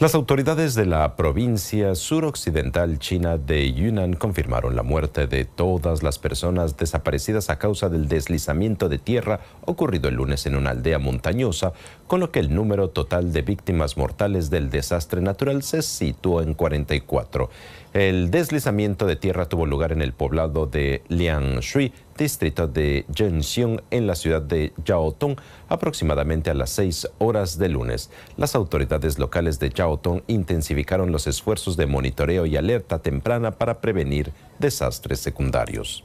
Las autoridades de la provincia suroccidental china de Yunnan confirmaron la muerte de todas las personas desaparecidas a causa del deslizamiento de tierra ocurrido el lunes en una aldea montañosa, con lo que el número total de víctimas mortales del desastre natural se situó en 44. El deslizamiento de tierra tuvo lugar en el poblado de Liangshui, distrito de Zhenxiong, en la ciudad de Yaotong, aproximadamente a las 6 horas del lunes. Las autoridades locales de intensificaron los esfuerzos de monitoreo y alerta temprana para prevenir desastres secundarios.